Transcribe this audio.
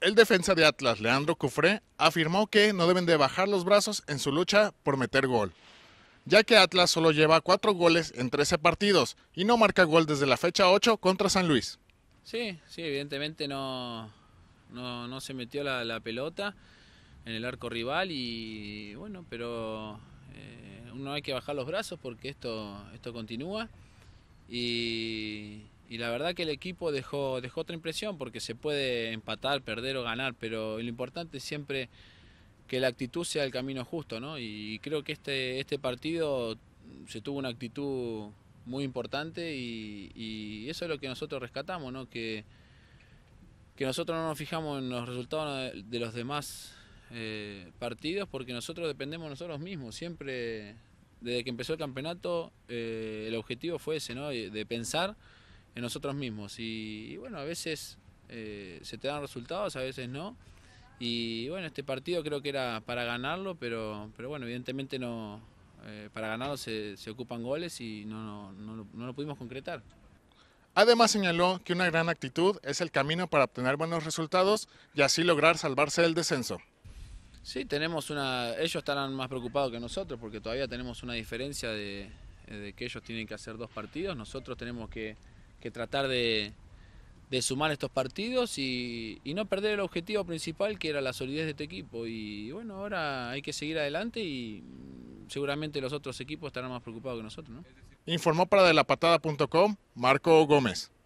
El defensa de Atlas, Leandro Cufré, afirmó que no deben de bajar los brazos en su lucha por meter gol, ya que Atlas solo lleva cuatro goles en 13 partidos y no marca gol desde la fecha 8 contra San Luis. Sí, sí, evidentemente no, no, se metió la, pelota en el arco rival y bueno, pero eh, uno hay que bajar los brazos porque esto, esto continúa y y la verdad que el equipo dejó, dejó otra impresión porque se puede empatar, perder o ganar, pero lo importante es siempre que la actitud sea el camino justo, ¿no? Y creo que este, este partido se tuvo una actitud muy importante y, eso es lo que nosotros rescatamos, ¿no? Que, que nosotros no nos fijamos en los resultados de los demás eh, partidos porque nosotros dependemos nosotros mismos. Siempre, desde que empezó el campeonato, eh, el objetivo fue ese, ¿no? De pensar nosotros mismos. Y, bueno, a veces eh, se te dan resultados, a veces no. Y bueno, este partido creo que era para ganarlo, pero, pero bueno, evidentemente no eh, para ganarlo se, ocupan goles y no, no, lo pudimos concretar. Además señaló que una gran actitud es el camino para obtener buenos resultados y así lograr salvarse del descenso. Sí, tenemos una. Ellos estarán más preocupados que nosotros porque todavía tenemos una diferencia de, que ellos tienen que hacer dos partidos. Nosotros tenemos que que tratar de, sumar estos partidos y, no perder el objetivo principal que era la solidez de este equipo. Y bueno, ahora hay que seguir adelante y seguramente los otros equipos estarán más preocupados que nosotros. Informó para de la patada.com Marco Gómez.